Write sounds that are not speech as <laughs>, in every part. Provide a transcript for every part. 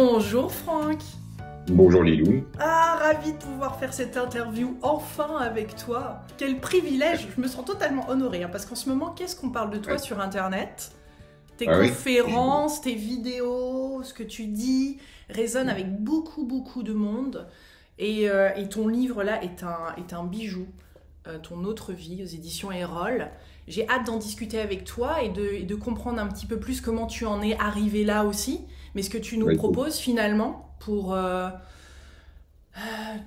Bonjour Franck. Bonjour Lilou. Ah, ravi de pouvoir faire cette interview enfin avec toi. Quel privilège, je me sens totalement honorée hein, parce qu'en ce moment, qu'est-ce qu'on parle de toi sur Internet Tes ah conférences, tes vidéos, ce que tu dis résonne avec beaucoup, beaucoup de monde. Euh, et, ton livre là est un, est un bijou, euh, ton autre vie aux éditions Erol. J'ai hâte d'en discuter avec toi et de, et de, comprendre un petit peu plus comment tu en es arrivé là aussi. Mais ce que tu nous bah, proposes finalement pour... Euh, euh,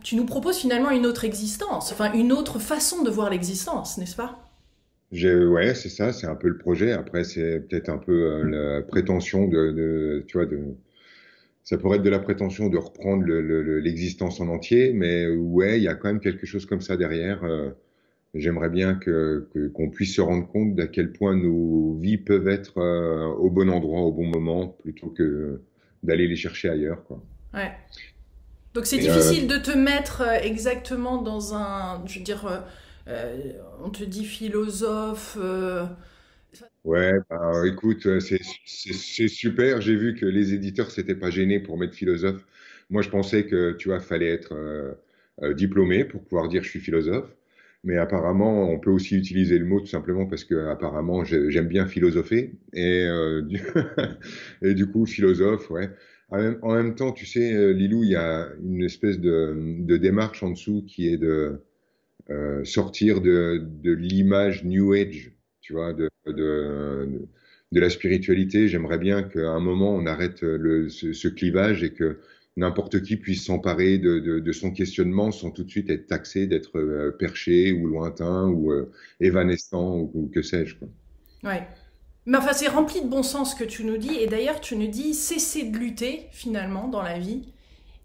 tu nous proposes finalement une autre existence, enfin une autre façon de voir l'existence, n'est-ce pas Ouais, c'est ça, c'est un peu le projet. Après, c'est peut-être un peu euh, la prétention de, tu vois, de, ça pourrait être de la prétention de reprendre l'existence en entier, mais ouais, il y a quand même quelque chose comme ça derrière. J'aimerais bien que qu'on puisse se rendre compte d'à quel point nos vies peuvent être euh, au bon endroit, au bon moment, plutôt que d'aller les chercher ailleurs. Quoi. Ouais. Donc c'est difficile euh, de te mettre euh, exactement dans un, je veux dire, on te dit philosophe. Ouais, bah, écoute, c'est super. J'ai vu que les éditeurs s'étaient pas gênés pour mettre philosophe. Moi, je pensais que tu vois, fallait être diplômé pour pouvoir dire je suis philosophe. Mais apparemment, on peut aussi utiliser le mot tout simplement parce que apparemment, j'aime bien philosopher et, euh, du <laughs> et du coup, philosophe, ouais. En même temps, tu sais, euh, Lilou, il y a une espèce de, démarche en dessous qui est de euh, sortir de, l'image New Age, tu vois, de, de, la spiritualité. J'aimerais bien qu'à un moment, on arrête ce, clivage et que n'importe qui puisse s'emparer de, son questionnement sans tout de suite être taxé d'être euh, perché ou lointain ou euh, ou, que sais-je. Ouais. Mais enfin, c'est rempli de bon sens que tu nous dis. Et d'ailleurs, tu nous dis cessez de lutter finalement dans la vie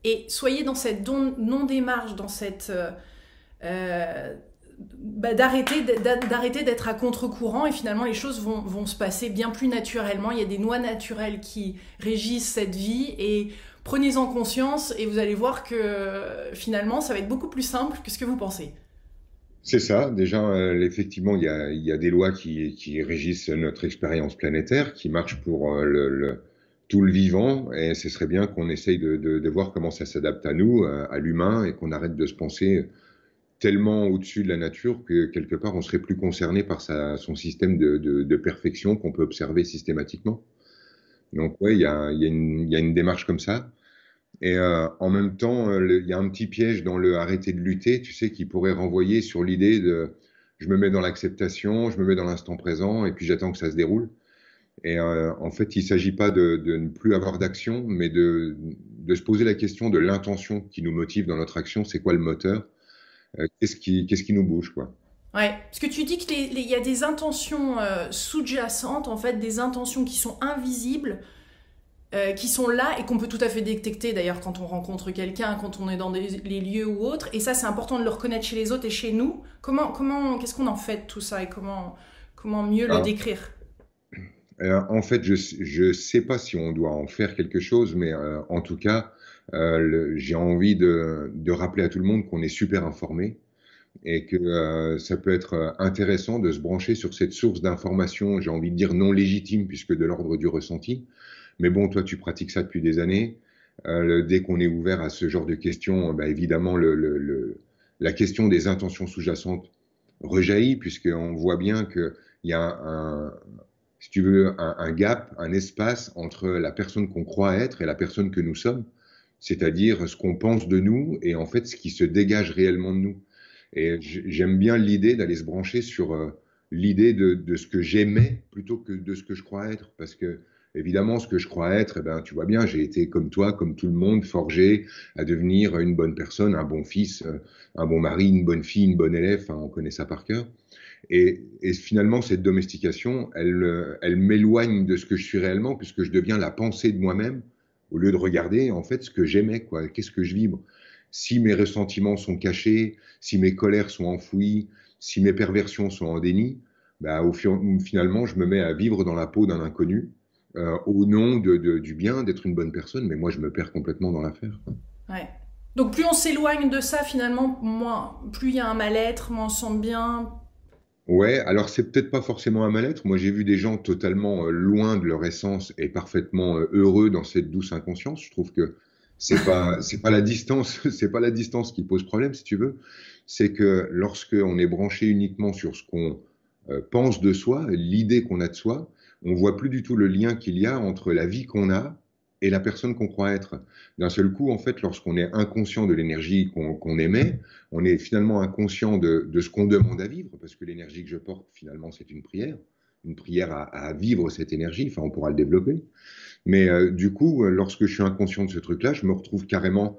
et soyez dans cette non-démarche, dans cette. Euh, euh, bah, d'arrêter d'être à contre-courant et finalement les choses vont, vont se passer bien plus naturellement. Il y a des noix naturelles qui régissent cette vie et Prenez-en conscience et vous allez voir que finalement, ça va être beaucoup plus simple que ce que vous pensez. C'est ça. Déjà, euh, effectivement, il y a, des lois qui, régissent notre expérience planétaire, qui marchent pour euh, le, tout le vivant. Et ce serait bien qu'on essaye de, voir comment ça s'adapte à nous, euh, à, l'humain, et qu'on arrête de se penser tellement au-dessus de la nature que quelque part, on serait plus concerné par son système de perfection qu'on peut observer systématiquement. Donc oui, il y, a, une démarche comme ça. Et euh, en même temps, euh, il y a un petit piège dans le arrêter de lutter, tu sais, qui pourrait renvoyer sur l'idée de je me mets dans l'acceptation, je me mets dans l'instant présent, et puis j'attends que ça se déroule. Et euh, en fait, il ne s'agit pas de, ne plus avoir d'action, mais de, se poser la question de l'intention qui nous motive dans notre action, c'est quoi le moteur, qu'est-ce qui, qui, nous bouge, quoi. Ouais, parce que tu dis qu'il y a des intentions euh, sous-jacentes, en fait, des intentions qui sont invisibles, euh, qui sont là et qu'on peut tout à fait détecter d'ailleurs quand on rencontre quelqu'un, quand on est dans les lieux ou autres. Et ça, c'est important de le reconnaître chez les autres et chez nous. Comment, comment, qu'est-ce qu'on en fait tout ça et comment, comment mieux le ah. décrire En fait, je ne sais pas si on doit en faire quelque chose, mais euh, en tout cas, j'ai envie de, de, rappeler à tout le monde qu'on est super informé et que euh, ça peut être euh, intéressant de se brancher sur cette source d'information, j'ai envie de dire non légitime, puisque de l'ordre du ressenti. Mais bon, toi, tu pratiques ça depuis des années. Euh, dès qu'on est ouvert à ce genre de questions, euh, bah, évidemment, le, le, le, la question des intentions sous-jacentes rejaillit, puisqu'on voit bien qu'il y a un, si tu veux, un gap, un espace entre la personne qu'on croit être et la personne que nous sommes, c'est-à-dire ce qu'on pense de nous et en fait ce qui se dégage réellement de nous. Et j'aime bien l'idée d'aller se brancher sur euh, l'idée de, ce que j'aimais plutôt que de ce que je crois être. Parce que, évidemment, ce que je crois être, eh ben, tu vois bien, j'ai été comme toi, comme tout le monde, forgé à devenir une bonne personne, un bon fils, euh, un bon mari, une bonne fille, une bonne élève. on connaît ça par cœur. Et, finalement, cette domestication, elle, euh, elle m'éloigne de ce que je suis réellement, puisque je deviens la pensée de moi-même au lieu de regarder en fait ce que j'aimais, quoi, qu'est-ce que je vibre si mes ressentiments sont cachés, si mes colères sont enfouies, si mes perversions sont en déni, bah, au, finalement, je me mets à vivre dans la peau d'un inconnu euh, au nom du bien, d'être une bonne personne, mais moi, je me perds complètement dans l'affaire. Ouais. Donc, plus on s'éloigne de ça, finalement, moi, plus il y a un mal-être, moins on se sent bien. Ouais, alors c'est peut-être pas forcément un mal-être. Moi, j'ai vu des gens totalement euh, loin de leur essence et parfaitement euh, heureux dans cette douce inconscience. Je trouve que c'est pas, pas la distance, <laughs> c'est pas la distance qui pose problème, si tu veux. C'est que lorsqu'on est branché uniquement sur ce qu'on euh, pense de soi, l'idée qu'on a de soi, on voit plus du tout le lien qu'il y a entre la vie qu'on a et la personne qu'on croit être. D'un seul coup, en fait, lorsqu'on est inconscient de l'énergie qu'on émet, on est finalement inconscient de, ce qu'on demande à vivre, parce que l'énergie que je porte, finalement, c'est une prière. Une prière à, à, vivre cette énergie, enfin, on pourra le développer. Mais euh, du coup, euh, lorsque je suis inconscient de ce truc-là, je me retrouve carrément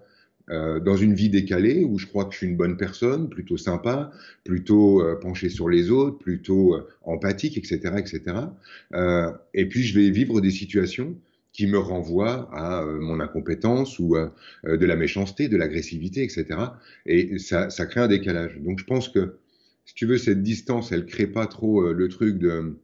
euh, dans une vie décalée où je crois que je suis une bonne personne, plutôt sympa, plutôt euh, penché sur les autres, plutôt empathique, etc., etc. et puis je vais vivre des situations qui me renvoient à mon incompétence ou de la méchanceté, de l'agressivité, etc. Et ça, ça, crée un décalage. Donc je pense que, si tu veux, cette distance, elle crée pas trop le truc de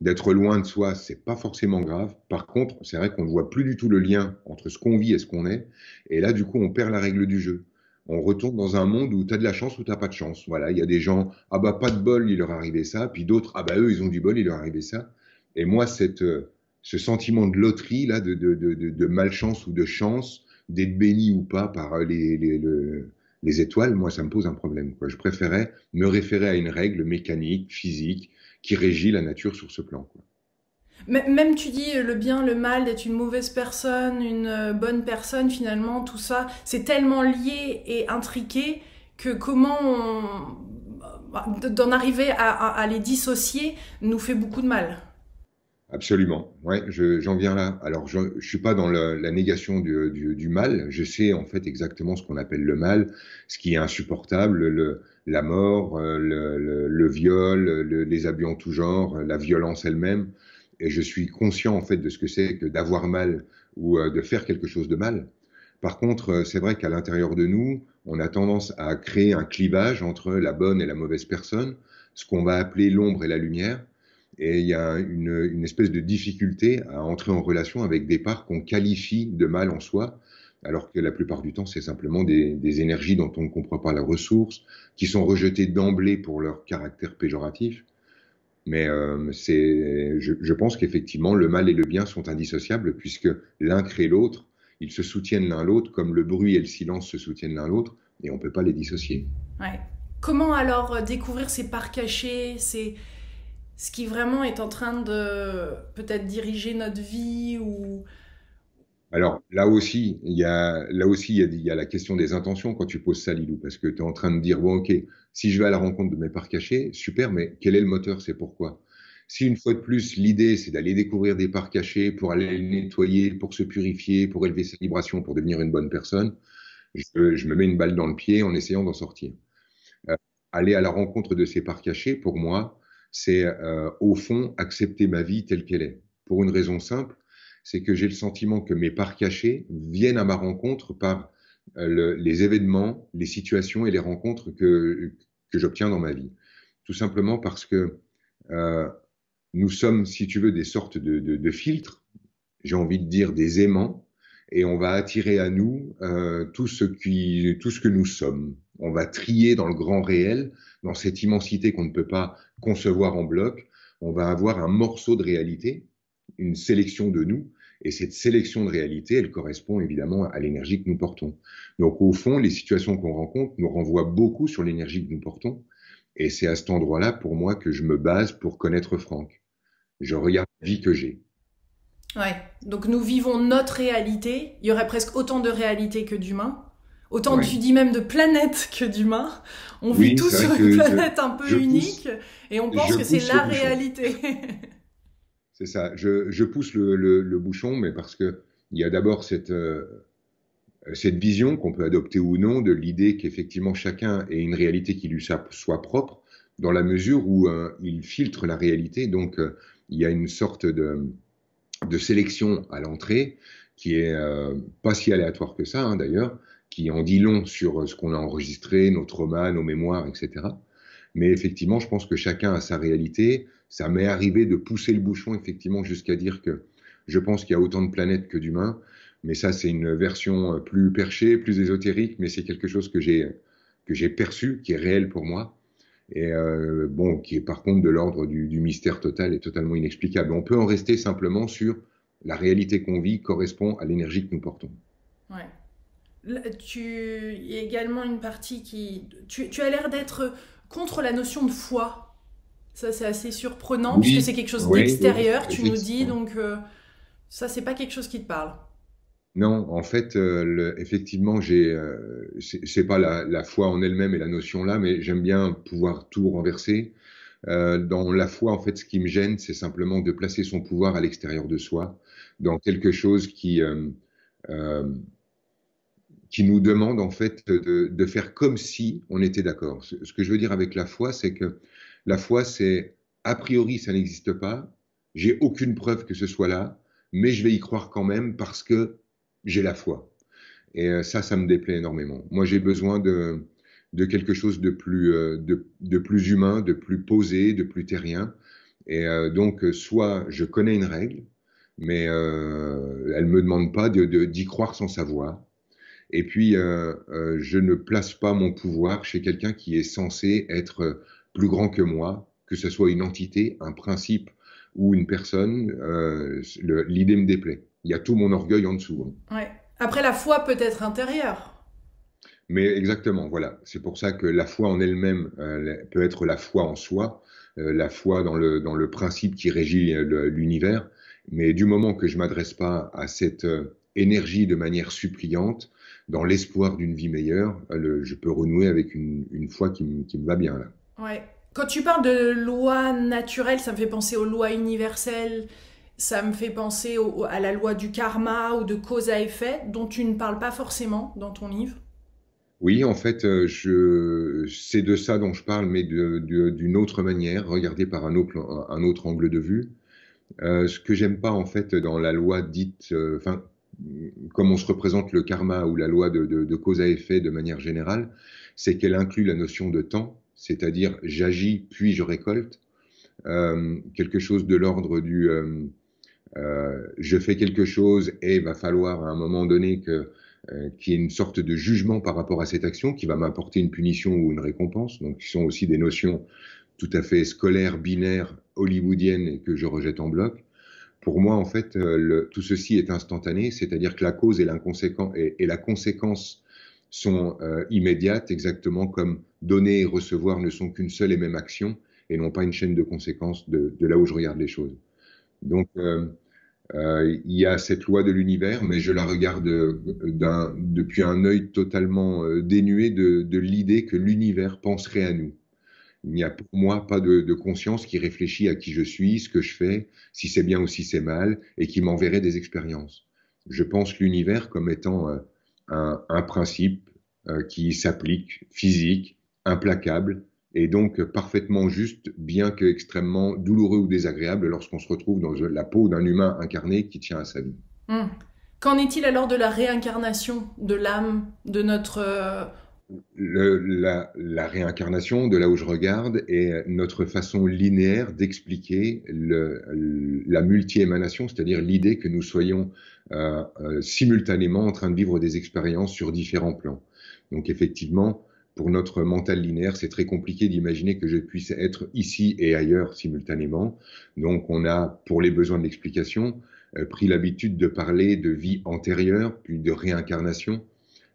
d'être loin de soi, c'est pas forcément grave. Par contre, c'est vrai qu'on ne voit plus du tout le lien entre ce qu'on vit et ce qu'on est. Et là, du coup, on perd la règle du jeu. On retourne dans un monde où tu as de la chance ou tu pas de chance. Voilà, il y a des gens, ah bah pas de bol, il leur arrivait ça. Puis d'autres, ah bah eux, ils ont du bol, il leur arrivait ça. Et moi, cette, euh, ce sentiment de loterie, là, de, de, de, malchance ou de chance, d'être béni ou pas par euh, les, les, les, étoiles, moi, ça me pose un problème. Quoi. Je préférais me référer à une règle mécanique, physique, qui régit la nature sur ce plan. Même tu dis le bien, le mal, d'être une mauvaise personne, une euh, bonne personne, finalement, tout ça, c'est tellement lié et intriqué que comment bah, d'en arriver à, les dissocier nous fait beaucoup de mal. Absolument, ouais, j'en viens là. Alors, je ne suis pas dans la, négation du, du, mal. Je sais en fait exactement ce qu'on appelle le mal, ce qui est insupportable, le, la mort, euh, le, viol, les abus en tout genre, la violence elle-même. Et je suis conscient en fait de ce que c'est que d'avoir mal ou euh, de faire quelque chose de mal. Par contre, euh, c'est vrai qu'à l'intérieur de nous, on a tendance à créer un clivage entre la bonne et la mauvaise personne, ce qu'on va appeler l'ombre et la lumière. Et il y a une, espèce de difficulté à entrer en relation avec des parts qu'on qualifie de mal en soi, alors que la plupart du temps, c'est simplement des, énergies dont on ne comprend pas la ressource, qui sont rejetées d'emblée pour leur caractère péjoratif. Mais euh, c'est, je, pense qu'effectivement, le mal et le bien sont indissociables, puisque l'un crée l'autre, ils se soutiennent l'un l'autre, comme le bruit et le silence se soutiennent l'un l'autre, et on ne peut pas les dissocier. Comment alors euh, découvrir ces parts cachées, ce qui vraiment est en train de peut-être diriger notre vie ou alors là aussi, il y a là aussi il y a, la question des intentions quand tu poses ça, Lilou, parce que tu es en train de dire bon ok, si je vais à la rencontre de mes parts cachés, super, mais quel est le moteur, c'est pourquoi Si une fois de plus l'idée c'est d'aller découvrir des parts cachés pour aller les nettoyer, pour se purifier, pour élever sa vibration, pour devenir une bonne personne, je, me mets une balle dans le pied en essayant d'en sortir. Euh, aller à la rencontre de ces parts cachés, pour moi, c'est euh, au fond accepter ma vie telle qu'elle est, pour une raison simple c'est que j'ai le sentiment que mes parts cachées viennent à ma rencontre par euh, les événements, les situations et les rencontres que, que j'obtiens dans ma vie. Tout simplement parce que euh, nous sommes, si tu veux, des sortes de, filtres, j'ai envie de dire des aimants, et on va attirer à nous euh, tout, ce qui, tout ce que nous sommes. On va trier dans le grand réel, dans cette immensité qu'on ne peut pas concevoir en bloc, on va avoir un morceau de réalité, une sélection de nous, et cette sélection de réalité, elle correspond évidemment à l'énergie que nous portons. Donc au fond, les situations qu'on rencontre nous renvoient beaucoup sur l'énergie que nous portons. Et c'est à cet endroit-là, pour moi, que je me base pour connaître Franck. Je regarde la vie que j'ai. Ouais, donc nous vivons notre réalité. Il y aurait presque autant de réalité que d'humains. Autant, tu dis même, de planètes que d'humains. On vit tous sur une planète un peu unique et on pense que c'est la réalité. <laughs> C'est ça. Je, pousse le, bouchon, mais parce que il y a d'abord euh, cette, vision qu'on peut adopter ou non de l'idée qu'effectivement chacun ait une réalité qui lui soit propre, dans la mesure où euh, il filtre la réalité. Donc, euh, il y a une sorte de, sélection à l'entrée qui est pas si aléatoire que ça, hein, d'ailleurs, qui en dit long sur ce qu'on a enregistré, nos traumas, nos mémoires, etc. Mais effectivement, je pense que chacun a sa réalité, ça m'est arrivé de pousser le bouchon, effectivement, jusqu'à dire que je pense qu'il y a autant de planètes que d'humains. Mais ça, c'est une version euh, plus perchée, plus ésotérique, mais c'est quelque chose que j'ai que j'ai perçu, qui est réel pour moi, et euh, bon, qui est par contre de l'ordre du, mystère total et totalement inexplicable. On peut en rester simplement sur la réalité qu'on vit correspond à l'énergie que nous portons. Ouais. tu également une partie qui tu, tu as l'air d'être contre la notion de foi ça, c'est assez surprenant, puisque c'est quelque chose d'extérieur, tu nous dis. Donc, ça, euh, ça, c'est pas quelque chose qui te parle. Non, en fait, euh, effectivement, j'ai, n'est euh, c'est pas la, foi en elle-même et la notion là, mais j'aime bien pouvoir tout renverser. dans la foi, en fait, ce qui me gêne, c'est simplement de placer son pouvoir à l'extérieur de soi, dans quelque chose qui qui nous demande en fait de, de, faire comme si on était d'accord. Ce, que je veux dire avec la foi, c'est que la foi, c'est a priori, ça n'existe pas, j'ai aucune preuve que ce soit là, mais je vais y croire quand même parce que j'ai la foi. Et euh, ça, ça me déplaît énormément. Moi, j'ai besoin de, quelque chose de plus, euh, de, plus humain, de plus posé, de plus terrien. Et euh, donc, soit je connais une règle, mais elle ne me demande pas d'y croire sans savoir. Et puis, je ne place pas mon pouvoir chez quelqu'un qui est censé être plus grand que moi, que ce soit une entité, un principe ou une personne, euh, l'idée me déplaît. Il y a tout mon orgueil en dessous. Hein. Ouais. Après, la foi peut être intérieure. Mais exactement, voilà. C'est pour ça que la foi en elle-même euh, peut être la foi en soi, euh, la foi dans le, dans le principe qui régit l'univers. Mais du moment que je m'adresse pas à cette euh, énergie de manière suppliante, dans l'espoir d'une vie meilleure, je peux renouer avec une, une foi qui, me va bien. Là. Ouais. Quand tu parles de loi naturelle, ça me fait penser aux lois universelles, ça me fait penser à la loi du karma ou de cause à effet, dont tu ne parles pas forcément dans ton livre. Oui, en fait, euh, je, c'est de ça dont je parle, mais d'une autre manière, regardée par un autre, un autre angle de vue. Euh, ce que j'aime pas, en fait, dans la loi dite, euh, enfin, comme on se représente le karma ou la loi de, cause à effet de manière générale, c'est qu'elle inclut la notion de temps c'est-à-dire j'agis puis je récolte, euh, quelque chose de l'ordre du euh, euh, je fais quelque chose et il va falloir à un moment donné que qui ait une sorte de jugement par rapport à cette action qui va m'apporter une punition ou une récompense, donc qui sont aussi des notions tout à fait scolaires, binaires, hollywoodiennes et que je rejette en bloc. Pour moi, en fait, tout ceci est instantané, c'est-à-dire que la cause et, et, la conséquence sont euh, immédiates, exactement comme donner et recevoir ne sont qu'une seule et même action et non pas une chaîne de conséquences de, là où je regarde les choses. Donc, euh, euh, il y a cette loi de l'univers, mais je la regarde depuis un œil totalement dénué de, l'idée que l'univers penserait à nous. Il n'y a pour moi pas de, de, conscience qui réfléchit à qui je suis, ce que je fais, si c'est bien ou si c'est mal, et qui m'enverrait des expériences. Je pense l'univers comme étant un, principe euh, qui s'applique, physique, implacable, et donc parfaitement juste, bien que extrêmement douloureux ou désagréable lorsqu'on se retrouve dans la peau d'un humain incarné qui tient à sa vie. Hmm. Qu'en est-il alors de la réincarnation de l'âme, de notre euh, le, la, réincarnation, de là où je regarde, est notre façon linéaire d'expliquer le, la multi-émanation, c'est-à-dire l'idée que nous soyons euh, euh, simultanément en train de vivre des expériences sur différents plans. Donc effectivement, pour notre mental linéaire, c'est très compliqué d'imaginer que je puisse être ici et ailleurs simultanément. Donc on a, pour les besoins de l'explication, euh, pris l'habitude de parler de vie antérieure, puis de réincarnation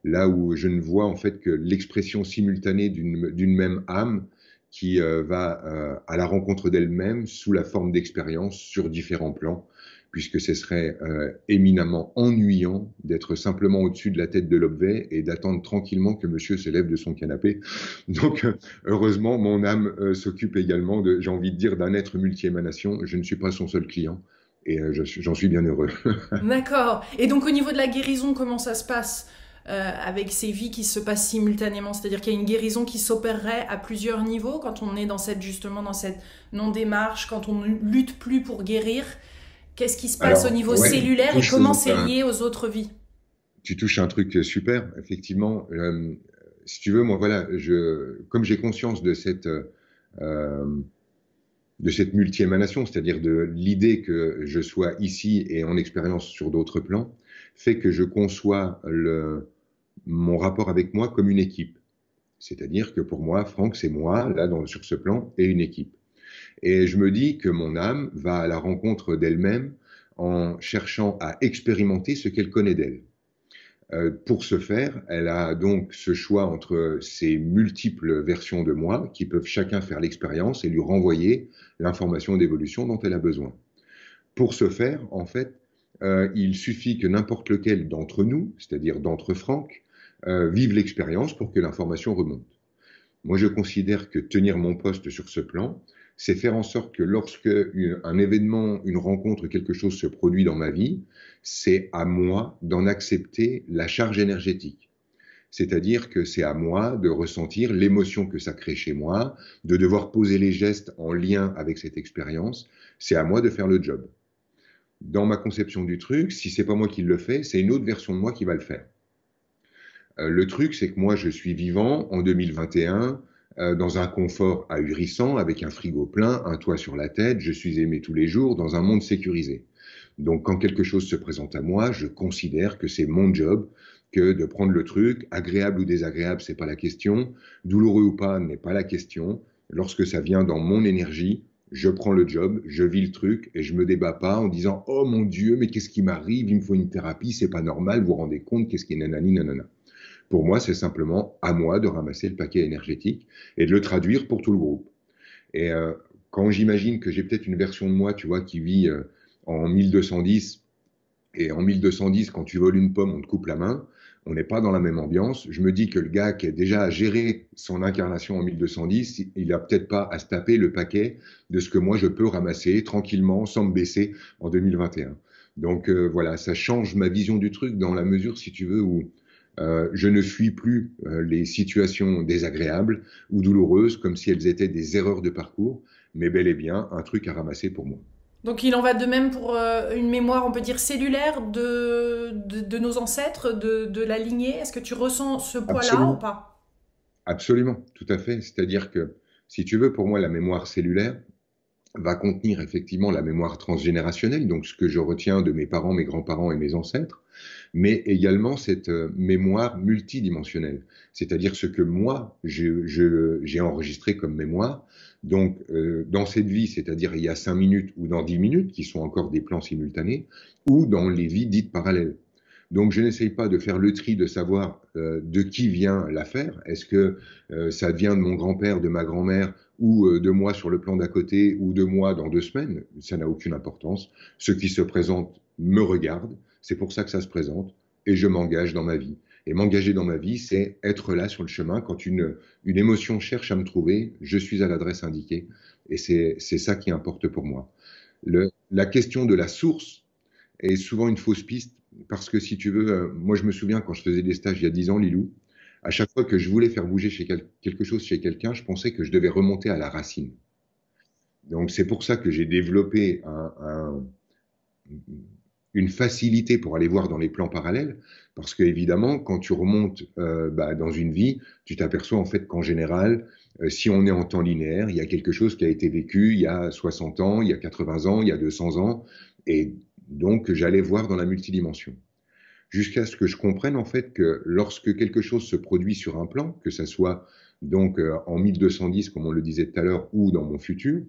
là où je ne vois en fait que l'expression simultanée d'une même âme qui euh, va euh, à la rencontre d'elle-même sous la forme d'expériences sur différents plans, puisque ce serait euh, éminemment ennuyant d'être simplement au-dessus de la tête de l'objet et d'attendre tranquillement que monsieur se lève de son canapé. Donc, heureusement, mon âme s'occupe également, j'ai envie de dire, d'un être multi-émanation. Je ne suis pas son seul client. Et j'en suis bien heureux. <laughs> D'accord. Et donc au niveau de la guérison, comment ça se passe euh, avec ces vies qui se passent simultanément. C'est-à-dire qu'il y a une guérison qui s'opérerait à plusieurs niveaux quand on est dans cette justement dans cette non-démarche, quand on ne lutte plus pour guérir. Qu'est-ce qui se passe au niveau cellulaire et comment c'est lié aux autres vies Tu touches un truc euh, super, effectivement. Euh, si tu veux, moi voilà, je, comme j'ai conscience de cette de cette multi-émanation, c'est-à-dire de l'idée que je sois ici et en expérience sur d'autres plans, fait que je conçois le, mon rapport avec moi comme une équipe. C'est-à-dire que pour moi, Franck, c'est moi, là, dans, sur ce plan, et une équipe. Et je me dis que mon âme va à la rencontre d'elle-même en cherchant à expérimenter ce qu'elle connaît d'elle. Euh, pour ce faire, elle a donc ce choix entre ces multiples versions de moi qui peuvent chacun faire l'expérience et lui renvoyer l'information d'évolution dont elle a besoin. Pour ce faire, en fait, euh, il suffit que n'importe lequel d'entre nous, c'est-à-dire d'entre Franck, euh, l'expérience pour que l'information remonte. Moi, je considère que tenir mon poste sur ce plan, c'est faire en sorte que lorsque un événement, une rencontre, quelque chose se produit dans ma vie, c'est à moi d'en accepter la charge énergétique. C'est-à-dire que c'est à moi de ressentir l'émotion que ça crée chez moi, de devoir poser les gestes en lien avec cette expérience. C'est à moi de faire le job. Dans ma conception du truc, si c'est pas moi qui le fais, c'est une autre version de moi qui va le faire. Euh, le truc, c'est que moi, je suis vivant en 2021 euh, dans un confort ahurissant, avec un frigo plein, un toit sur la tête, je suis aimé tous les jours, dans un monde sécurisé. Donc quand quelque chose se présente à moi, je considère que c'est mon job que de prendre le truc, agréable ou désagréable, c'est pas la question, douloureux ou pas n'est pas la question. Lorsque ça vient dans mon énergie, je prends le job, je vis le truc et je me débat pas en disant "Oh mon dieu, mais qu'est-ce qui m'arrive Il me faut une thérapie, c'est pas normal, vous vous rendez compte qu'est-ce qui est nanani nanana." Pour moi, c'est simplement à moi de ramasser le paquet énergétique et de le traduire pour tout le groupe. Et euh, quand j'imagine que j'ai peut-être une version de moi, tu vois, qui vit euh, en 1210, et en 1210, quand tu voles une pomme, on te coupe la main, on n'est pas dans la même ambiance. Je me dis que le gars qui a déjà à gérer son incarnation en 1210, il n'a peut-être pas à se taper le paquet de ce que moi je peux ramasser tranquillement, sans me baisser, en 2021. Donc euh, voilà, ça change ma vision du truc dans la mesure, si tu veux, où euh, je ne fuis plus euh, les situations désagréables ou douloureuses comme si elles étaient des erreurs de parcours, mais bel et bien un truc à ramasser pour moi. Donc il en va de même pour euh, une mémoire, on peut dire, cellulaire de, nos ancêtres, de, de la lignée. Est-ce que tu ressens ce poids-là ou pas Absolument, tout à fait. C'est-à-dire que, si tu veux, pour moi, la mémoire cellulaire va contenir effectivement la mémoire transgénérationnelle, donc ce que je retiens de mes parents, mes grands-parents et mes ancêtres mais également cette euh, mémoire multidimensionnelle, c'est-à-dire ce que moi j'ai enregistré comme mémoire. Donc euh, dans cette vie, c'est-à-dire il y a 5 minutes ou dans 10 minutes, qui sont encore des plans simultanés, ou dans les vies dites parallèles. Donc je n'essaye pas de faire le tri de savoir euh, de qui vient l'affaire. Est-ce que ça vient de mon grand-père, de ma grand-mère, ou de moi sur le plan d'à côté, ou de moi dans deux semaines Ça n'a aucune importance. Ce qui se présente me regarde. C'est pour ça que ça se présente et je m'engage dans ma vie. Et m'engager dans ma vie, c'est être là sur le chemin. Quand une, une émotion cherche à me trouver, je suis à l'adresse indiquée. Et c'est ça qui importe pour moi. Le, la question de la source est souvent une fausse piste parce que si tu veux, euh, moi je me souviens quand je faisais des stages il y a 10 ans, Lilou, à chaque fois que je voulais faire bouger quelque chose chez quelqu'un, je pensais que je devais remonter à la racine. Donc c'est pour ça que j'ai développé un, une facilité pour aller voir dans les plans parallèles, parce que évidemment, quand tu remontes euh, bah, dans une vie, tu t'aperçois en fait qu'en général, euh, si on est en temps linéaire, il y a quelque chose qui a été vécu il y a 60 ans, il y a 80 ans, il y a 200 ans, et donc j'allais voir dans la multidimension. Jusqu'à ce que je comprenne en fait que lorsque quelque chose se produit sur un plan, que ça soit donc euh, en 1210 comme on le disait tout à l'heure ou dans mon futur,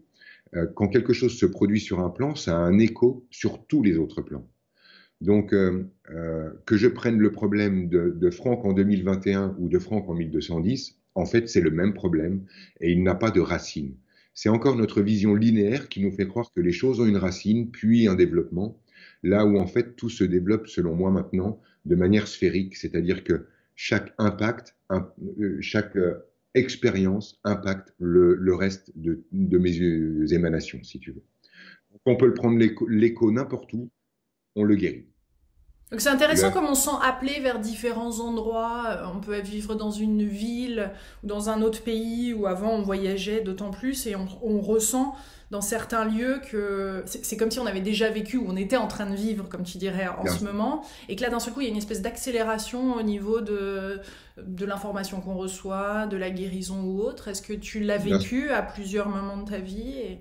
quand quelque chose se produit sur un plan, ça a un écho sur tous les autres plans. Donc, euh, euh, que je prenne le problème de, de, Franck en 2021 ou de Franck en 1210, en fait, c'est le même problème et il n'a pas de racine. C'est encore notre vision linéaire qui nous fait croire que les choses ont une racine, puis un développement, là où en fait tout se développe, selon moi maintenant, de manière sphérique, c'est-à-dire que chaque impact, euh, chaque expérience impacte le, reste de, de mes émanations, si tu veux. On peut le prendre l'écho n'importe où, on le guérit. Donc c'est intéressant comme on sent appelé vers différents endroits. Euh, on peut vivre dans une ville ou dans un autre pays où avant on voyageait d'autant plus et on, ressent dans certains lieux que c'est comme si on avait déjà vécu ou on était en train de vivre, comme tu dirais, en ce moment. Et que là, d'un seul coup, il y a une espèce d'accélération au niveau de, de l'information qu'on reçoit, de la guérison ou autre. Est-ce que tu l'as vécu à plusieurs moments de ta vie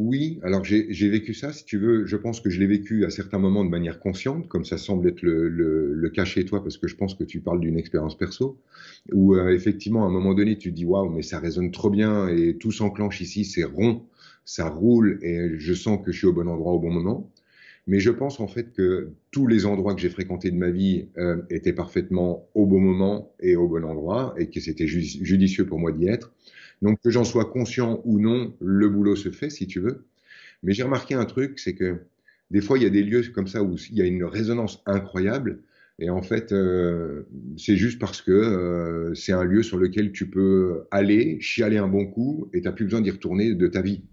oui, alors j'ai vécu ça, si tu veux. Je pense que je l'ai vécu à certains moments de manière consciente, comme ça semble être le, le, le cas chez toi, parce que je pense que tu parles d'une expérience perso, où euh, effectivement, à un moment donné, tu dis waouh, mais ça résonne trop bien et tout s'enclenche ici, c'est rond, ça roule et je sens que je suis au bon endroit au bon moment. Mais je pense en fait que tous les endroits que j'ai fréquentés de ma vie euh, étaient parfaitement au bon moment et au bon endroit, et que c'était judicieux pour moi d'y être. Donc que j'en sois conscient ou non, le boulot se fait, si tu veux. Mais j'ai remarqué un truc, c'est que des fois, il y a des lieux comme ça où il y a une résonance incroyable. Et en fait, euh, c'est juste parce que euh, c'est un lieu sur lequel tu peux aller, chialer un bon coup, et tu n'as plus besoin d'y retourner de ta vie. <laughs>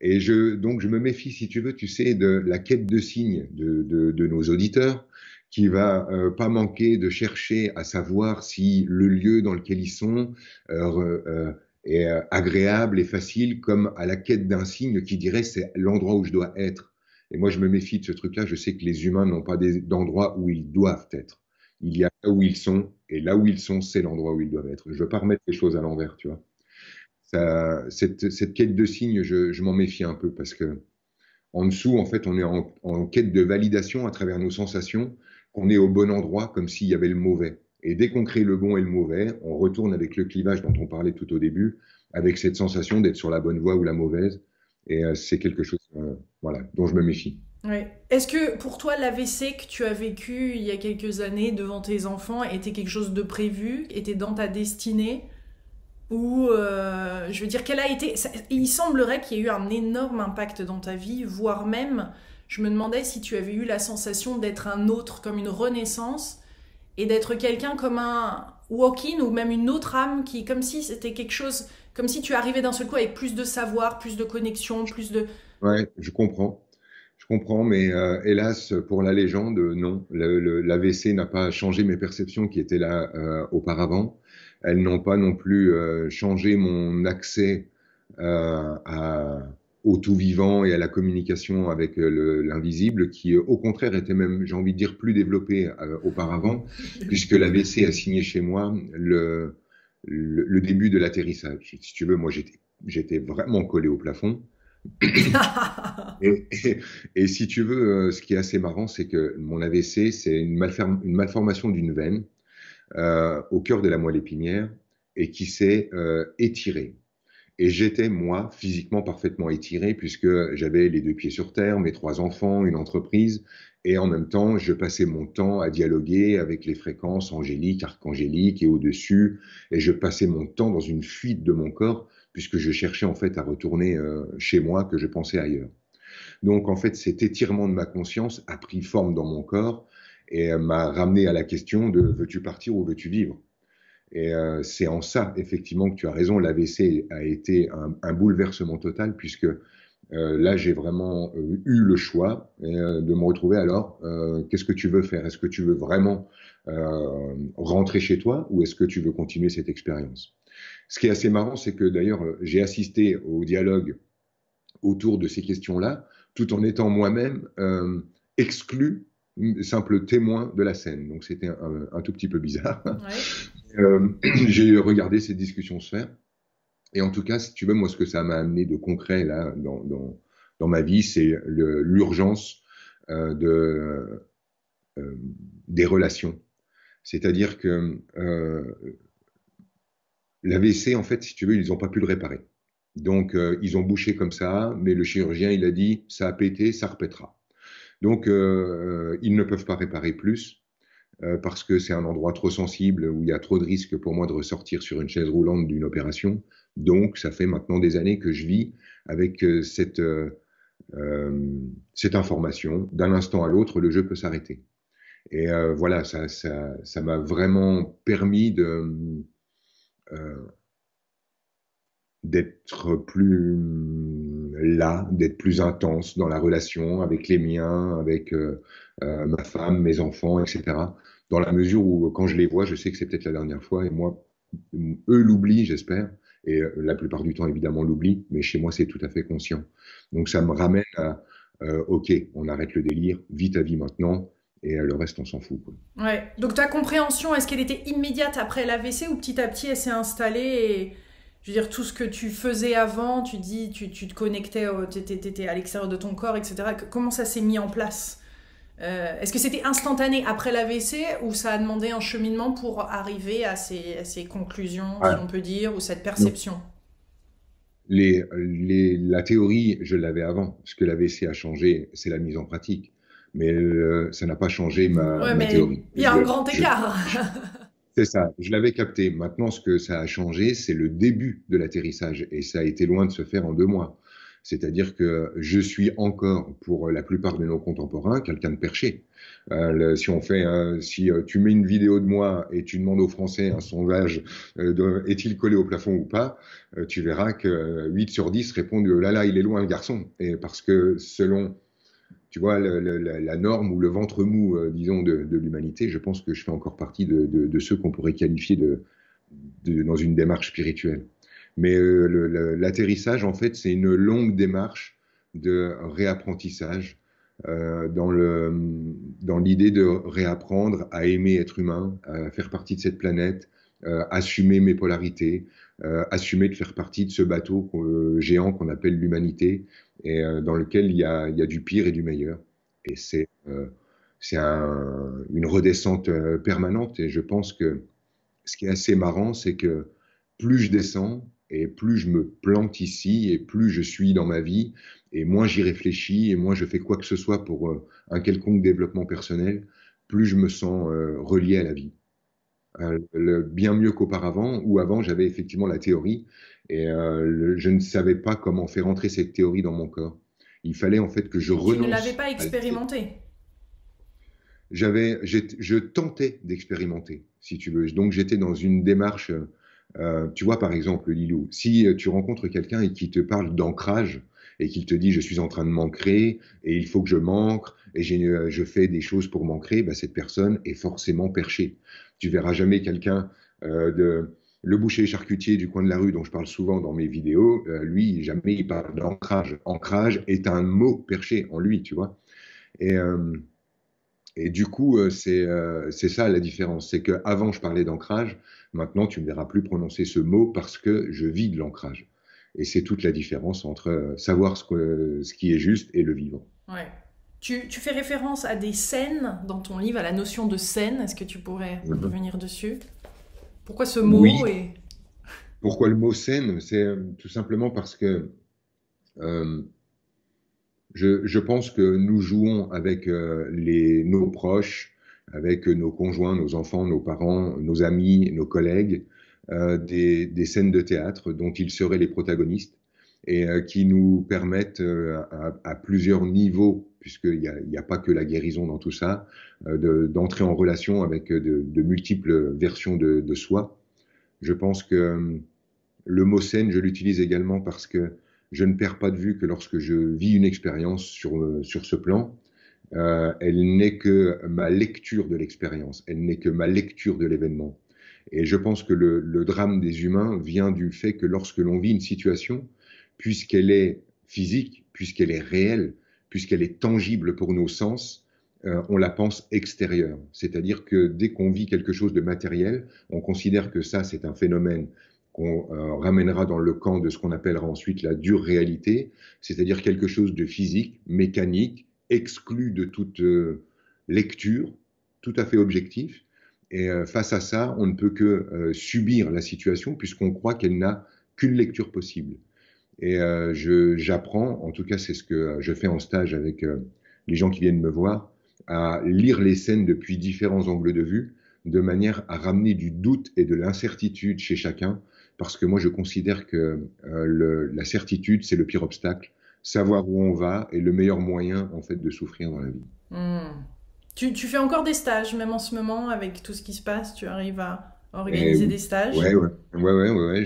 Et je, donc, je me méfie, si tu veux, tu sais, de la quête de signes de, nos auditeurs, qui va euh, pas manquer de chercher à savoir si le lieu dans lequel ils sont euh, euh, est agréable et facile, comme à la quête d'un signe qui dirait c'est l'endroit où je dois être. Et moi, je me méfie de ce truc-là. Je sais que les humains n'ont pas d'endroit où ils doivent être. Il y a là où ils sont, et là où ils sont, c'est l'endroit où ils doivent être. Je veux pas remettre les choses à l'envers, tu vois cette, quête de signes, je, m'en méfie un peu parce que en dessous, en fait, on est en, quête de validation à travers nos sensations qu'on est au bon endroit comme s'il y avait le mauvais. Et dès qu'on crée le bon et le mauvais, on retourne avec le clivage dont on parlait tout au début, avec cette sensation d'être sur la bonne voie ou la mauvaise. Et euh, c'est quelque chose euh, voilà, dont je me méfie. Est-ce que pour toi l'AVC que tu as vécu il y a quelques années devant tes enfants était quelque chose de prévu, était dans ta destinée ou euh, je veux dire quelle a été il semblerait qu'il y ait eu un énorme impact dans ta vie voire même je me demandais si tu avais eu la sensation d'être un autre comme une renaissance et d'être quelqu'un comme un walk ou même une autre âme qui comme si c'était quelque chose comme si tu arrivais d'un seul coup avec plus de savoir plus de connexion plus de ouais je comprends je comprends mais euh, hélas pour la légende non l'AVC n'a pas changé mes perceptions qui étaient là euh, auparavant elles n'ont pas non plus euh, changé mon accès euh, à, au tout vivant et à la communication avec euh, l'invisible, qui au contraire était même, j'ai envie de dire, plus développé auparavant, <laughs> puisque l'AVC a signé chez moi le, le, début de l'atterrissage. Si tu veux, moi j'étais vraiment collé au plafond. <laughs> et, si tu veux, ce qui est assez marrant, c'est que mon AVC, c'est une malformation d'une veine euh, au cœur de la moelle épinière et qui s'est euh, étirée. Et j'étais, moi, physiquement parfaitement étiré puisque j'avais les deux pieds sur terre, mes trois enfants, une entreprise. Et en même temps, je passais mon temps à dialoguer avec les fréquences angéliques, archangéliques et au-dessus. Et je passais mon temps dans une fuite de mon corps puisque je cherchais en fait à retourner euh, chez moi que je pensais ailleurs. Donc en fait, cet étirement de ma conscience a pris forme dans mon corps et m'a ramené à la question de veux-tu partir ou veux-tu vivre Et euh, c'est en ça, effectivement, que tu as raison, l'AVC a été un, bouleversement total, puisque euh, là, j'ai vraiment euh, eu le choix de me retrouver alors, qu'est-ce que tu veux faire Est-ce que tu veux vraiment rentrer chez toi ou est-ce que tu veux continuer cette expérience Ce qui est assez marrant, c'est que d'ailleurs, j'ai assisté au dialogue autour de ces questions-là, tout en étant moi-même exclu simple témoin de la scène. Donc c'était un, tout petit peu bizarre. <laughs> Euh, <clears throat> j'ai regardé ces discussions se faire. Et en tout cas, si tu veux, moi, ce que ça m'a amené de concret là dans, ma vie, c'est l'urgence euh, de, euh, des relations. C'est-à-dire que la l'AVC, en fait, si tu veux, ils n'ont pas pu le réparer. Donc, ils ont bouché comme ça, mais le chirurgien, il a dit, ça a pété, ça repétera. Donc, euh, euh, ils ne peuvent pas réparer plus euh, parce que c'est un endroit trop sensible où il y a trop de risques pour moi de ressortir sur une chaise roulante d'une opération. Donc, ça fait maintenant des années que je vis avec cette, information. D'un instant à l'autre, le jeu peut s'arrêter. Et voilà, ça m'a vraiment permis de d'être plus là, d'être plus intense dans la relation avec les miens, avec euh, euh, ma femme, mes enfants, etc. Dans la mesure où, euh, quand je les vois, je sais que c'est peut-être la dernière fois, et moi, eux l'oublient, j'espère, et la plupart du temps, évidemment, l'oublient, mais chez moi, c'est tout à fait conscient. Donc, ça me ramène à, OK, on arrête le délire, vite à vie maintenant, et le reste, on s'en fout. Ouais, donc ta compréhension, est-ce qu'elle était immédiate après l'AVC ou petit à petit, elle s'est installée je veux dire, tout ce que tu faisais avant, tu dis, tu, te connectais, à l'extérieur de ton corps, etc. Comment ça s'est mis en place euh, Est-ce que c'était instantané après l'AVC ou ça a demandé un cheminement pour arriver à ces, conclusions, si on peut dire, ou cette perception les, La théorie, je l'avais avant. Ce que l'AVC a changé, c'est la mise en pratique. Mais euh, ça n'a pas changé ma, ouais, mais théorie. Il y a un grand écart. C'est ça, je l'avais capté. Maintenant, ce que ça a changé, c'est le début de l'atterrissage et ça a été loin de se faire en deux mois. C'est-à-dire que je suis encore, pour la plupart de nos contemporains, quelqu'un de perché. Euh, si on fait, euh, si euh, tu mets une vidéo de moi et tu demandes aux Français un sondage, est-il collé au plafond ou pas, tu verras que 8 sur 10 répondent, là là, il est loin le garçon. Et parce que selon tu vois, la, norme ou le ventre mou, euh, disons, de, l'humanité, je pense que je fais encore partie de, ceux qu'on pourrait qualifier de, dans une démarche spirituelle. Mais euh, l'atterrissage, en fait, c'est une longue démarche de réapprentissage euh, dans l'idée de réapprendre à aimer être humain, à faire partie de cette planète, euh, assumer mes polarités, euh, assumer de faire partie de ce bateau euh, géant qu'on appelle l'humanité et dans lequel il y, a, du pire et du meilleur. Et c'est une redescente permanente. Et je pense que ce qui est assez marrant, c'est que plus je descends et plus je me plante ici et plus je suis dans ma vie et moins j'y réfléchis et moins je fais quoi que ce soit pour un quelconque développement personnel, plus je me sens relié à la vie. Euh, bien mieux qu'auparavant, où avant j'avais effectivement la théorie et euh, je ne savais pas comment faire entrer cette théorie dans mon corps. Il fallait en fait que je renonce. Tu ne l'avais pas expérimenté. je tentais d'expérimenter, si tu veux. Donc j'étais dans une démarche. Euh, tu vois par exemple, Lilou, si tu rencontres quelqu'un et qui te parle d'ancrage, et qu'il te dit je suis en train de manquer et il faut que je manque et euh, je fais des choses pour manquer, bah, cette personne est forcément perchée. Tu verras jamais quelqu'un euh, de le boucher charcutier du coin de la rue dont je parle souvent dans mes vidéos, euh, lui, jamais il parle d'ancrage. Ancrage est un mot perché en lui, tu vois. Et, et du coup, c'est ça la différence. C'est qu'avant, je parlais d'ancrage. Maintenant, tu ne verras plus prononcer ce mot parce que je vis de l'ancrage. Et c'est toute la différence entre euh, savoir ce, que, ce qui est juste et le vivre. Ouais. Tu, fais référence à des scènes dans ton livre, à la notion de scène. Est-ce que tu pourrais mhm. revenir dessus Pourquoi ce mot Pourquoi le mot scène C'est euh, tout simplement parce que euh, je, pense que nous jouons avec les, nos proches, avec nos conjoints, nos enfants, nos parents, nos amis, nos collègues, euh, des, scènes de théâtre dont ils seraient les protagonistes et euh, qui nous permettent euh, à, plusieurs niveaux, puisqu'il n'y a, pas que la guérison dans tout ça, d'entrer en relation avec de, multiples versions de, soi. Je pense que le mot scène, je l'utilise également parce que je ne perds pas de vue que lorsque je vis une expérience sur, sur ce plan, elle n'est que ma lecture de l'expérience, elle n'est que ma lecture de l'événement. Et je pense que le, drame des humains vient du fait que lorsque l'on vit une situation, puisqu'elle est physique, puisqu'elle est réelle, puisqu'elle est tangible pour nos sens, euh, on la pense extérieure. C'est-à-dire que dès qu'on vit quelque chose de matériel, on considère que ça, c'est un phénomène qu'on euh, ramènera dans le camp de ce qu'on appellera ensuite la dure réalité, c'est-à-dire quelque chose de physique, mécanique, exclu de toute euh, lecture, tout à fait objectif. Et euh, face à ça, on ne peut que euh, subir la situation puisqu'on croit qu'elle n'a qu'une lecture possible. Et euh, j'apprends, en tout cas c'est ce que je fais en stage avec les gens qui viennent me voir, à lire les scènes depuis différents angles de vue, de manière à ramener du doute et de l'incertitude chez chacun, parce que moi je considère que la certitude c'est le pire obstacle, savoir où on va est le meilleur moyen en fait de souffrir dans la vie. Mmh. Tu, tu, fais encore des stages, même en ce moment, avec tout ce qui se passe, tu arrives à organiser euh, des stages Ouais, ouais, ouais, ouais,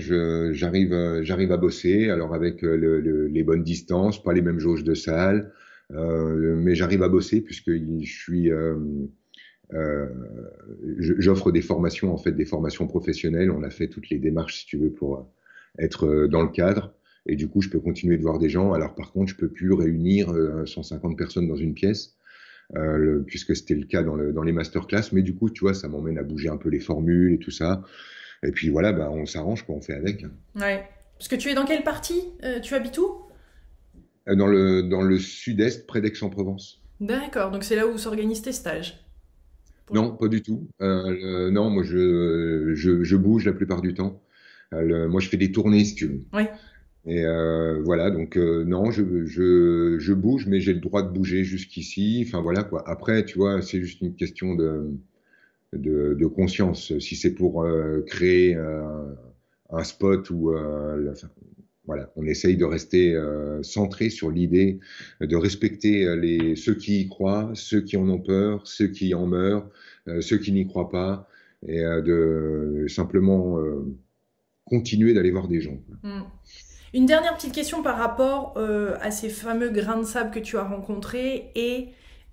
j'arrive, euh, j'arrive à bosser, alors avec euh, le, les bonnes distances, pas les mêmes jauges de salle, euh, mais j'arrive à bosser puisque je suis. Euh, j'offre des formations, en fait, des formations professionnelles. On a fait toutes les démarches, si tu veux, pour être dans le cadre. Et du coup, je peux continuer de voir des gens. Alors, par contre, je peux plus réunir 150 personnes dans une pièce. Euh, puisque c'était le cas dans, le, dans les masterclass. Mais du coup, tu vois, ça m'emmène à bouger un peu les formules et tout ça. Et puis voilà, bah, on s'arrange, quoi, on fait avec. Ouais. Parce que tu es dans quelle partie euh, Tu habites où euh, dans le, dans le sud-est, près d'Aix-en-Provence. D'accord, donc c'est là où s'organisent tes stages Non, pas du tout. non, moi je, bouge la plupart du temps. moi je fais des tournées si tu veux. Et euh, voilà, donc euh, non, je, je, je, bouge, mais j'ai le droit de bouger jusqu'ici. Enfin voilà quoi. Après, tu vois, c'est juste une question de, de, de conscience. Si c'est pour euh, créer euh, un spot où, voilà, on essaye de rester centré sur l'idée de respecter les ceux qui y croient, ceux qui en ont peur, ceux qui en meurent, ceux qui n'y croient pas, et de simplement continuer d'aller voir des gens. Une dernière petite question par rapport euh, à ces fameux grains de sable que tu as rencontrés et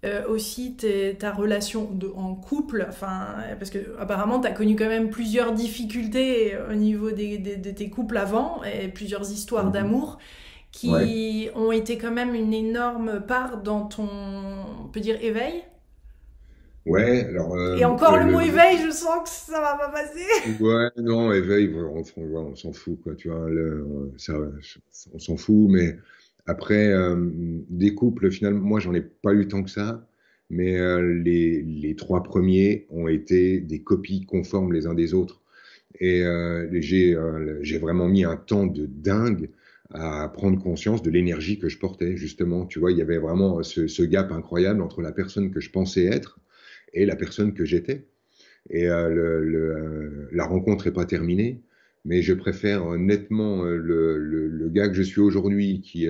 euh, aussi ta relation en couple, parce que apparemment tu as connu quand même plusieurs difficultés euh, au niveau des, de tes couples avant et plusieurs histoires mhm. d'amour qui ont été quand même une énorme part dans ton, peut dire, éveil Ouais, alors. Euh, et encore le mot éveil, je sens que ça va pas passer. <laughs> Ouais, non, éveil, on, s'en fout, quoi, tu vois, le, on s'en fout, mais après, euh, des couples, finalement, moi, j'en ai pas eu tant que ça, mais euh, les, les, trois premiers ont été des copies conformes les uns des autres. Et j'ai vraiment mis un temps de dingue à prendre conscience de l'énergie que je portais, justement. Tu vois, il y avait vraiment ce, ce gap incroyable entre la personne que je pensais être et la personne que j'étais. Et euh, euh, la rencontre n'est pas terminée, mais je préfère euh, nettement le, gars que je suis aujourd'hui qui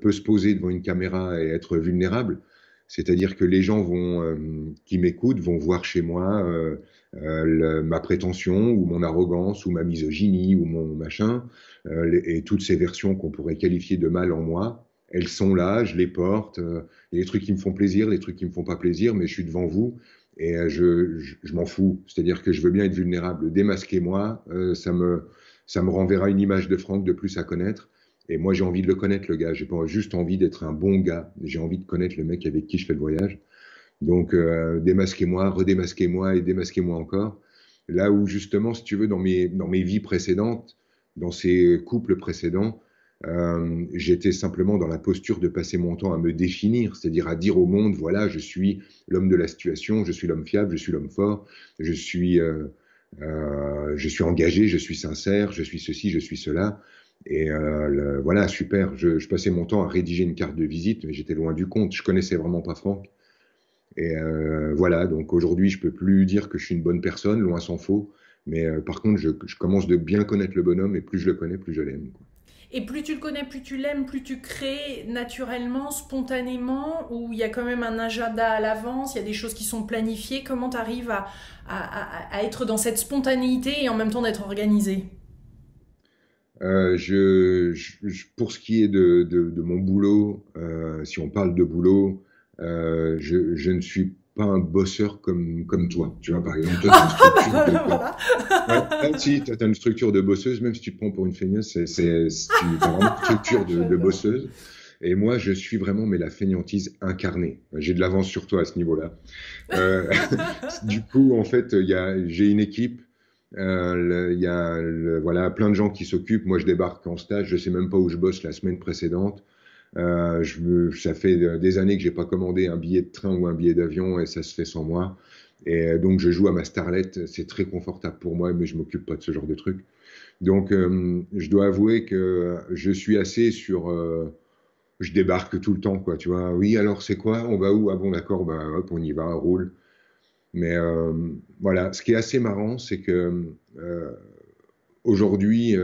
peut se poser devant une caméra et être vulnérable. C'est-à-dire que les gens vont, qui m'écoutent vont voir chez moi ma prétention ou mon arrogance ou ma misogynie ou mon machin et toutes ces versions qu'on pourrait qualifier de mal en moi elles sont là, je les porte. Euh, il y a des trucs qui me font plaisir, des trucs qui me font pas plaisir, mais je suis devant vous et euh, je, je, m'en fous. C'est-à-dire que je veux bien être vulnérable. Démasquez-moi, euh, ça, me, ça me renverra une image de Franck de plus à connaître. Et moi, j'ai envie de le connaître, le gars. J'ai pas juste envie d'être un bon gars. J'ai envie de connaître le mec avec qui je fais le voyage. Donc, démasquez-moi, redémasquez-moi et démasquez-moi encore. Là où, justement, si tu veux, dans mes, dans mes vies précédentes, dans ces couples précédents, euh, j'étais simplement dans la posture de passer mon temps à me définir, c'est-à-dire à dire au monde, voilà, je suis l'homme de la situation, je suis l'homme fiable, je suis l'homme fort, je suis, euh, euh, je suis engagé, je suis sincère, je suis ceci, je suis cela. Et voilà, super, je, passais mon temps à rédiger une carte de visite, mais j'étais loin du compte, je connaissais vraiment pas Franck. Et voilà, donc aujourd'hui, je peux plus dire que je suis une bonne personne, loin s'en faut. Mais par contre, je, commence de bien connaître le bonhomme, et plus je le connais, plus je l'aime. Et plus tu le connais, plus tu l'aimes, plus tu crées naturellement, spontanément, où il y a quand même un agenda à l'avance, il y a des choses qui sont planifiées. Comment tu arrives à, être dans cette spontanéité et en même temps d'être organisé euh, je, pour ce qui est de, mon boulot, euh, si on parle de boulot, euh, je, je, ne suis pas un bosseur comme, comme toi. Tu vois, par exemple, toi, <laughs> as une ah, bah, structure de... si, as une structure de bosseuse, même si tu te prends pour une feignasse, c'est, vraiment une structure de, bosseuse. Et moi, je suis vraiment, mais la feignantise incarnée. J'ai de l'avance sur toi à ce niveau-là. Euh, <laughs> du coup, en fait, j'ai une équipe. Euh, il y a voilà, plein de gens qui s'occupent. Moi, je débarque en stage. Je sais même pas où je bosse la semaine précédente. Euh, je ça fait euh, des années que j'ai pas commandé un billet de train ou un billet d'avion et ça se fait sans moi. Et euh, donc je joue à ma starlette, c'est très confortable pour moi, mais je m'occupe pas de ce genre de truc. Donc je dois avouer que je suis assez sur, je débarque tout le temps quoi, tu vois. Oui, alors c'est quoi On va où Ah bon d'accord, bah hop on y va, on roule. Mais voilà, ce qui est assez marrant, c'est que aujourd'hui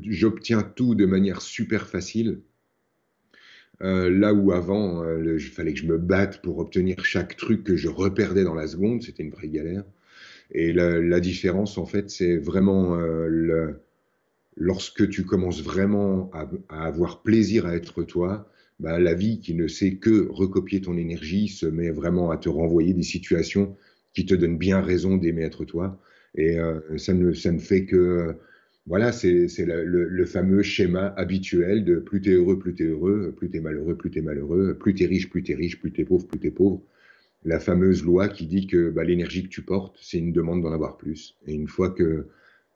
j'obtiens tout de manière super facile euh, là où avant, il euh, fallait que je me batte pour obtenir chaque truc que je reperdais dans la seconde, c'était une vraie galère. Et la, la différence, en fait, c'est vraiment euh, le, lorsque tu commences vraiment à, avoir plaisir à être toi, bah, la vie qui ne sait que recopier ton énergie se met vraiment à te renvoyer des situations qui te donnent bien raison d'aimer être toi. Et ça, ne, ça ne fait que voilà, c'est le, fameux schéma habituel de plus t'es heureux, plus t'es heureux, plus t'es malheureux, plus t'es malheureux, plus t'es riche, plus t'es riche, plus t'es pauvre, plus t'es pauvre. La fameuse loi qui dit que bah, l'énergie que tu portes, c'est une demande d'en avoir plus. Et une fois que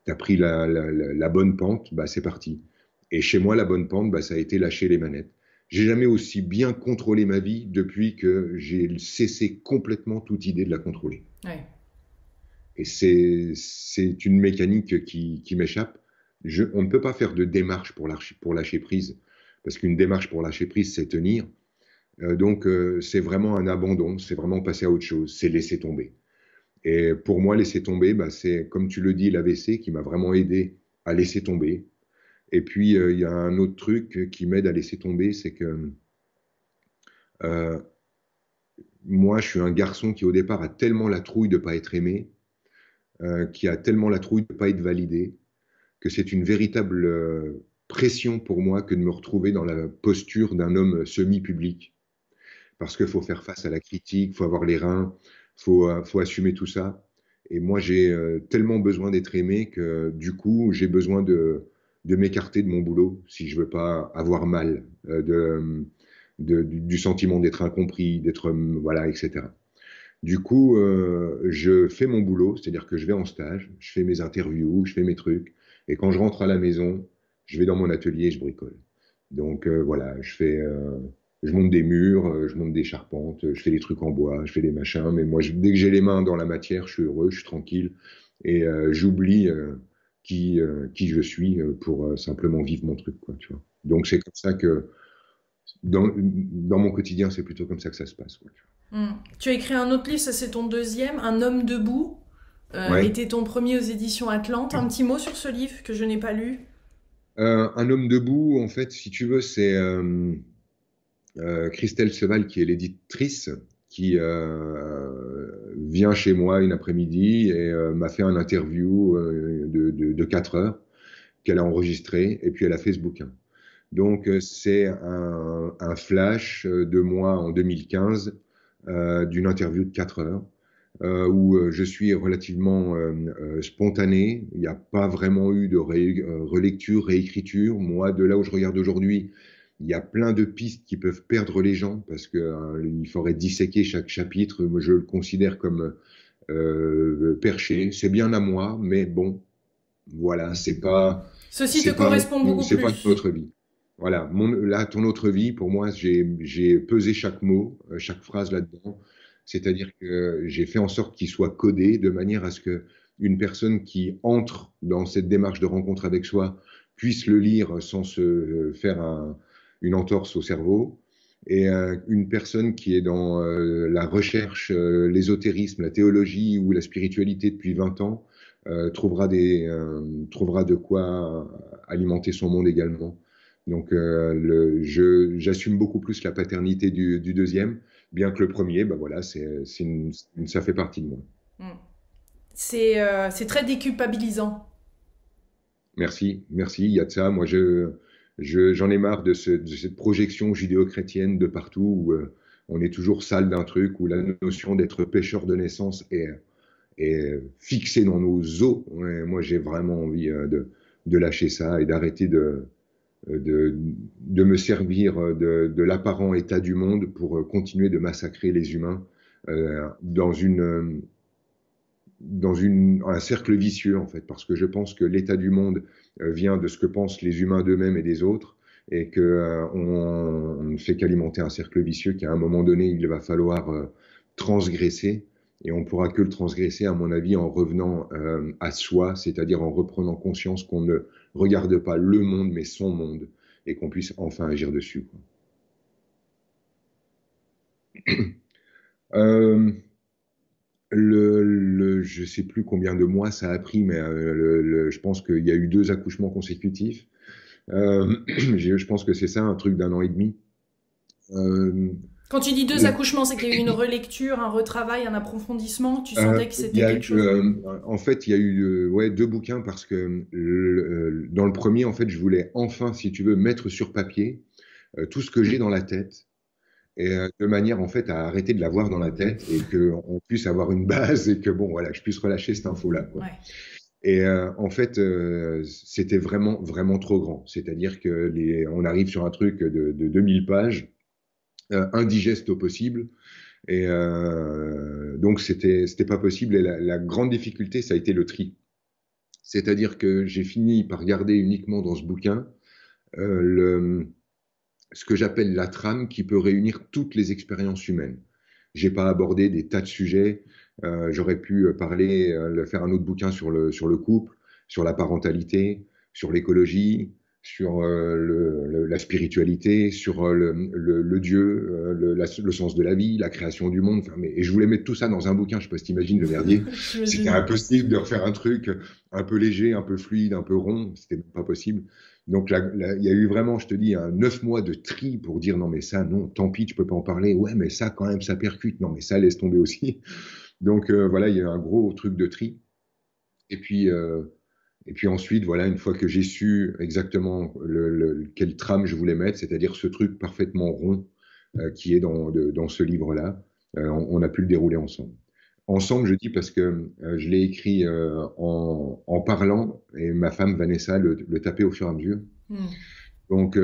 t'as pris la, bonne pente, bah, c'est parti. Et chez moi, la bonne pente, bah, ça a été lâcher les manettes. J'ai jamais aussi bien contrôlé ma vie depuis que j'ai cessé complètement toute idée de la contrôler. Et c'est une mécanique qui, qui m'échappe. On ne peut pas faire de démarche pour, pour lâcher prise, parce qu'une démarche pour lâcher prise, c'est tenir. Euh, donc, euh, c'est vraiment un abandon, c'est vraiment passer à autre chose, c'est laisser tomber. Et pour moi, laisser tomber, bah, c'est, comme tu le dis, l'AVC qui m'a vraiment aidé à laisser tomber. Et puis, euh, il y a un autre truc qui m'aide à laisser tomber, c'est que euh, moi, je suis un garçon qui, au départ, a tellement la trouille de ne pas être aimé euh, qui a tellement la trouille de ne pas être validé, que c'est une véritable euh, pression pour moi que de me retrouver dans la posture d'un homme semi-public. Parce qu'il faut faire face à la critique, il faut avoir les reins, il euh, faut, assumer tout ça. Et moi, j'ai tellement besoin d'être aimé que du coup, j'ai besoin de, m'écarter de mon boulot si je veux pas avoir mal, du, sentiment d'être incompris, d'être hum, voilà, etc. Du coup, euh, je fais mon boulot, c'est-à-dire que je vais en stage, je fais mes interviews, je fais mes trucs, et quand je rentre à la maison, je vais dans mon atelier, je bricole. Donc euh, voilà, je fais, euh, je monte des murs, je monte des charpentes, je fais des trucs en bois, je fais des machins. Mais moi, dès que j'ai les mains dans la matière, je suis heureux, je suis tranquille, et j'oublie qui qui je suis pour simplement vivre mon truc, quoi. Tu vois. Donc c'est comme ça que dans, mon quotidien, c'est plutôt comme ça que ça se passe, quoi. Mm. Tu as écrit un autre livre, ça c'est ton deuxième, Un homme debout, euh, était ton premier aux éditions Atlante. Un petit mot sur ce livre que je n'ai pas lu euh, Un homme debout, en fait, si tu veux, c'est euh, euh, Christelle Seval qui est l'éditrice qui vient chez moi une après-midi et m'a fait un interview de, 4 heures qu'elle a enregistré et puis elle a fait ce bouquin. Donc c'est un, un, flash de moi en 2015 euh, d'une interview de 4 heures. Euh, où euh, je suis relativement spontané. Il n'y a pas vraiment eu de relecture, réécriture. Moi, de là où je regarde aujourd'hui, il y a plein de pistes qui peuvent perdre les gens parce qu'il faudrait disséquer chaque chapitre. Moi, je le considère comme perché. C'est bien à moi, mais bon, voilà, c'est pas. Ceci te correspond beaucoup plus. C'est pas votre vie. Voilà, mon, là, ton autre vie, pour moi, j'ai pesé chaque mot, euh, chaque phrase là-dedans. C'est-à-dire que j'ai fait en sorte qu'il soit codé de manière à ce que une personne qui entre dans cette démarche de rencontre avec soi puisse le lire sans se euh, faire une entorse au cerveau. Et euh, une personne qui est dans la recherche, l'ésotérisme, la théologie ou la spiritualité depuis 20 ans trouvera, trouvera de quoi alimenter son monde également. Donc euh, le, j'assume beaucoup plus la paternité du, deuxième, bien que le premier, ben voilà, c'est, ça fait partie de moi. Mm. C'est, euh, c'est très déculpabilisant. Merci, merci, il y a de ça. Moi, je, j'en ai marre de, cette projection judéo-chrétienne de partout où euh, on est toujours sale d'un truc, où la notion d'être pêcheur de naissance est, est fixée dans nos os. moi, j'ai vraiment envie de, lâcher ça et d'arrêter de, euh, de, me servir euh, de, l'apparent état du monde pour euh, continuer de massacrer les humains dans une dans une, un cercle vicieux en fait, parce que je pense que l'état du monde vient de ce que pensent les humains d'eux-mêmes et des autres, et que on, ne fait qu'alimenter un cercle vicieux qu'à un moment donné il va falloir transgresser, et on ne pourra que le transgresser à mon avis en revenant à soi, c'est-à-dire en reprenant conscience qu'on ne regarde pas le monde, mais son monde, et qu'on puisse enfin agir dessus. <clears throat> Euh, je ne sais plus combien de mois ça a pris, mais euh, je pense qu'il y a eu deux accouchements consécutifs. Euh, <clears throat> je pense que c'est ça, un truc d'un an et demi. Quand tu dis deux accouchements, c'est qu'il y a eu une relecture, un retravail, un approfondissement. Tu euh, sentais que c'était quelque chose. Euh, en fait, il y a eu euh, ouais deux bouquins parce que dans le premier, en fait, je voulais enfin, si tu veux, mettre sur papier tout ce que j'ai dans la tête et de manière en fait à arrêter de l'avoir dans la tête et qu'on puisse avoir une base et que bon voilà je puisse relâcher cette info là et en fait c'était vraiment vraiment trop grand c'est à dire que les on arrive sur un truc de, de 2000 pages euh, indigeste au possible. Et euh, donc, c'était c'était pas possible. Et la, grande difficulté, ça a été le tri. C'est-à-dire que j'ai fini par garder uniquement dans ce bouquin euh, le, ce que j'appelle la trame qui peut réunir toutes les expériences humaines. J'ai pas abordé des tas de sujets. J'aurais pu parler, faire un autre bouquin sur le, sur le couple, sur la parentalité, sur l'écologie, sur euh, le, la spiritualité, sur euh, le, le Dieu, euh, le, sens de la vie, la création du monde. mais, et je voulais mettre tout ça dans un bouquin. Je sais pas si t'imagines le Verdier. <laughs> C'était impossible de refaire un truc un peu léger, un peu fluide, un peu rond. C'était pas possible. Donc il y a eu vraiment, je te dis, un neuf mois de tri pour dire non mais ça, non, tant pis, je peux pas en parler. Ouais, mais ça quand même, ça percute. Non mais ça laisse tomber aussi. <laughs> Donc voilà, il y a eu un gros truc de tri. Et puis et puis ensuite, voilà, une fois que j'ai su exactement le, trame je voulais mettre, c'est-à-dire ce truc parfaitement rond euh, qui est dans, dans ce livre-là, euh, on, a pu le dérouler ensemble. Ensemble, je dis parce que euh, je l'ai écrit en, en, parlant et ma femme Vanessa le, le tapait au fur et à mesure. Hmm. Donc,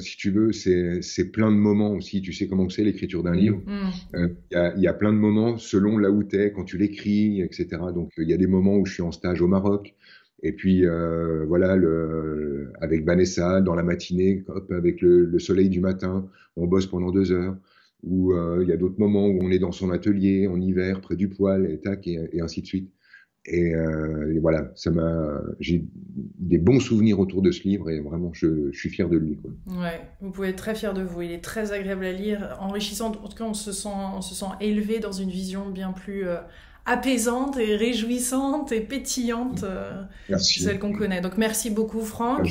si tu veux, c'est plein de moments aussi. Tu sais comment c'est l'écriture d'un livre. Hmm. Il y, a plein de moments selon là où tu es, quand tu l'écris, etc. Donc, il y a des moments où je suis en stage au Maroc. Et puis euh, voilà, le, avec Vanessa, dans la matinée, avec le, soleil du matin, on bosse pendant deux heures. Ou euh, il y a d'autres moments où on est dans son atelier, en hiver, près du poêle, et tac, et, ainsi de suite. Euh, et, voilà, ça m'a, j'ai des bons souvenirs autour de ce livre et vraiment, je, suis fier de lui. Quoi. Ouais, vous pouvez être très fier de vous. Il est très agréable à lire, enrichissant. En tout cas, on se sent, on se sent élevé dans une vision bien plus apaisante et réjouissante et pétillante, euh, celle qu'on connaît. Donc merci beaucoup Franck.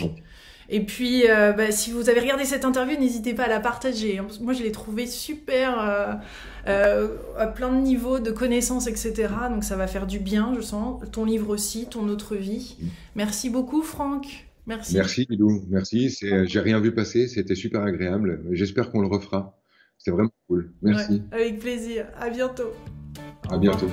Et puis, euh, bah, si vous avez regardé cette interview, n'hésitez pas à la partager. Hein, moi, je l'ai trouvée super euh, à plein de niveaux de connaissances, etc. Donc, ça va faire du bien, je sens. Ton livre aussi, ton autre vie. Merci beaucoup, Franck. Merci. Merci, Bilou. Merci. J'ai rien vu passer. C'était super agréable. J'espère qu'on le refera. C'était vraiment cool. Merci. avec plaisir. À bientôt. À bientôt.